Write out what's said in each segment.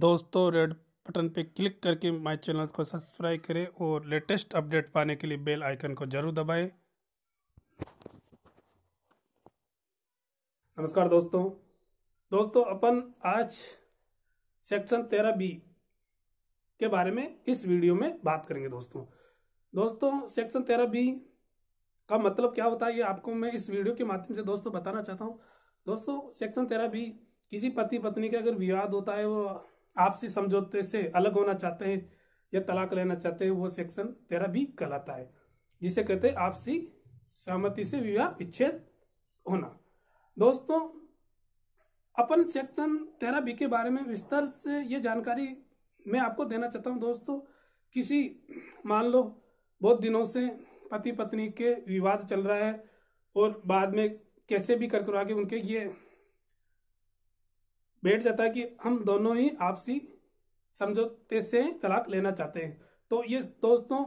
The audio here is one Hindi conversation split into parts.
दोस्तों रेड बटन पे क्लिक करके माय चैनल को सब्सक्राइब करें और लेटेस्ट अपडेट पाने के लिए बेल आइकन को जरूर दबाएं नमस्कार दोस्तों दोस्तों अपन आज सेक्शन तेरह बी के बारे में इस वीडियो में बात करेंगे दोस्तों दोस्तों सेक्शन तेरह बी का मतलब क्या होता है ये आपको मैं इस वीडियो के माध्यम से दोस्तों बताना चाहता हूँ दोस्तों सेक्शन तेरह बी किसी पति पत्नी का अगर विवाद होता है वो आपसी समझौते से अलग होना चाहते हैं या तलाक लेना चाहते हैं वो सेक्शन तेरह भी कहलाता है जिसे कहते हैं आपसी सहमति से विवाह विच्छेद होना दोस्तों अपन सेक्शन तेरह बी के बारे में विस्तार से ये जानकारी मैं आपको देना चाहता हूँ दोस्तों किसी मान लो बहुत दिनों से पति पत्नी के विवाद चल रहा है और बाद में कैसे भी करके आगे उनके ये बैठ जाता है कि हम दोनों ही आपसी समझौते से तलाक लेना चाहते हैं तो ये दोस्तों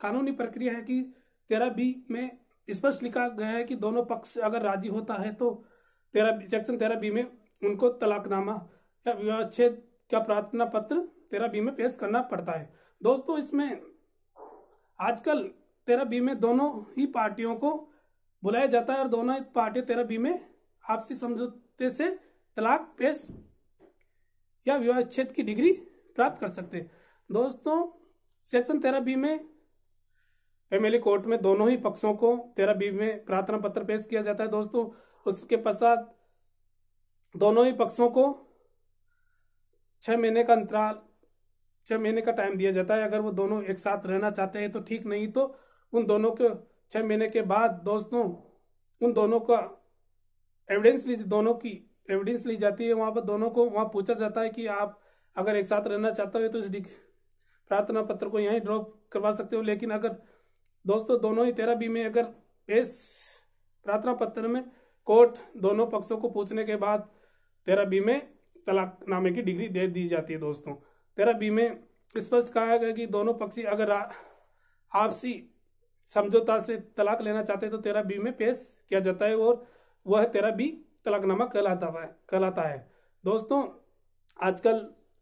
कानूनी प्रक्रिया है कि तेरा बी में स्पष्ट लिखा गया है कि दोनों पक्ष अगर राजी होता है तो तेरा सेक्शन तेरह बी में उनको तलाकनामा या विवाहच्छेद का प्रार्थना पत्र तेरह बी में पेश करना पड़ता है दोस्तों इसमें आजकल तेरह बी में दोनों ही पार्टियों को बुलाया जाता है और दोनों पार्टी तेरह बी में आपसी समझौते से तलाक पेश या विवाहच्छेद की डिग्री प्राप्त कर सकते हैं दोस्तों सेक्शन तेरह बी में फैमिली कोर्ट में दोनों ही पक्षों को तेरह बी में प्रार्थना पत्र पेश किया जाता है दोस्तों उसके पश्चात दोनों ही पक्षों को छह महीने का अंतराल छह महीने का टाइम दिया जाता है अगर वो दोनों एक साथ रहना चाहते हैं तो ठीक नहीं तो उन दोनों के छह महीने के बाद दोस्तों उन दोनों का एविडेंस लीजिए दोनों की एविडेंस ली जाती है वहां पर दोनों को वहां पूछा जाता है कि आप अगर एक साथ रहना चाहते हो तो इस प्रार्थना पत्र को यहीं ड्रॉप करवा सकते हो लेकिन अगर दोस्तों दोनों ही तेरा बीमे अगर इस प्रार्थना पत्र में कोर्ट दोनों पक्षों को पूछने के बाद तेरा बीमे तलाक नामे की डिग्री दे दी जाती है दोस्तों तेरा बीमे स्पष्ट कहा गया कि दोनों पक्षी अगर आपसी समझौता से तलाक लेना चाहते हैं तो तेरा बीमे पेश किया जाता है और वह तेरा बी तलाकनामा कहलाता है कहलाता है दोस्तों आजकल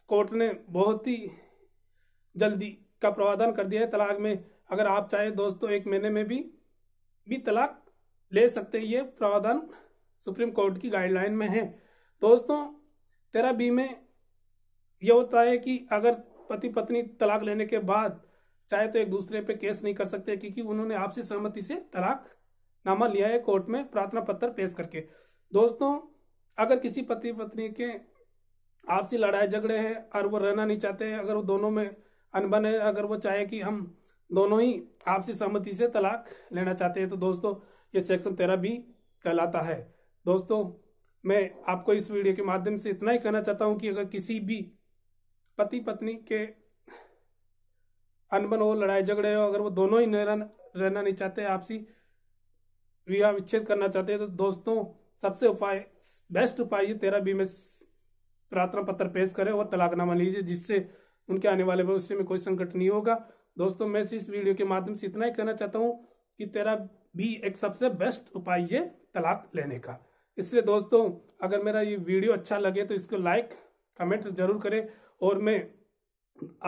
कोर्ट ने बहुत ही जल्दी का प्रावधान कर दिया है तलाक में अगर आप चाहे दोस्तों एक महीने में भी भी तलाक ले सकते हैं ये प्रावधान सुप्रीम कोर्ट की गाइडलाइन में है दोस्तों तेरा बी में यह होता है कि अगर पति पत्नी तलाक लेने के बाद चाहे तो एक दूसरे पे केस नहीं कर सकते क्योंकि उन्होंने आपसी सहमति से तलाक नामा लिया है कोर्ट में प्रार्थना पत्र पेश करके दोस्तों अगर किसी पति पत्नी के आपसी लड़ाई झगड़े हैं और वो रहना नहीं चाहते हैं अगर वो दोनों में अनबन है अगर वो चाहे कि हम दोनों ही आपसी सहमति से तलाक लेना चाहते हैं तो दोस्तों ये सेक्शन तेरह भी कहलाता है दोस्तों मैं आपको इस वीडियो के माध्यम से इतना ही कहना चाहता हूँ कि अगर किसी भी पति पत्नी के अनबन हो लड़ाई झगड़े हो अगर वो दोनों ही रहना नहीं चाहते आपसी विवाह विच्छेद करना चाहते हैं तो दोस्तों सबसे उपाय बेस्ट उपाय ये तेरह बी में प्रार्थना पत्र पेश करें और तलाकनामा लीजिए जिससे उनके आने वाले भविष्य में कोई संकट नहीं होगा दोस्तों मैं इस वीडियो के माध्यम से इतना ही कहना चाहता हूँ कि तेरा भी एक सबसे बेस्ट उपाय ये तलाक लेने का इसलिए दोस्तों अगर मेरा ये वीडियो अच्छा लगे तो इसको लाइक कमेंट जरूर करें और मैं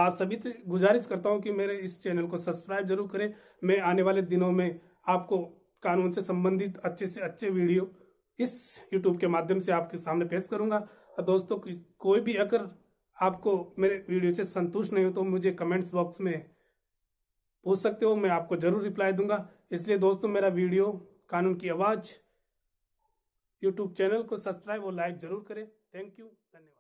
आप सभी से गुजारिश करता हूँ कि मेरे इस चैनल को सब्सक्राइब जरूर करें मैं आने वाले दिनों में आपको कानून से संबंधित अच्छे से अच्छे वीडियो इस यूट्यूब के माध्यम से आपके सामने पेश करूंगा और दोस्तों कोई भी अगर आपको मेरे वीडियो से संतुष्ट नहीं हो तो मुझे कमेंट्स बॉक्स में पूछ सकते हो मैं आपको जरूर रिप्लाई दूंगा इसलिए दोस्तों मेरा वीडियो कानून की आवाज़ यूट्यूब चैनल को सब्सक्राइब और लाइक जरूर करें थैंक यू धन्यवाद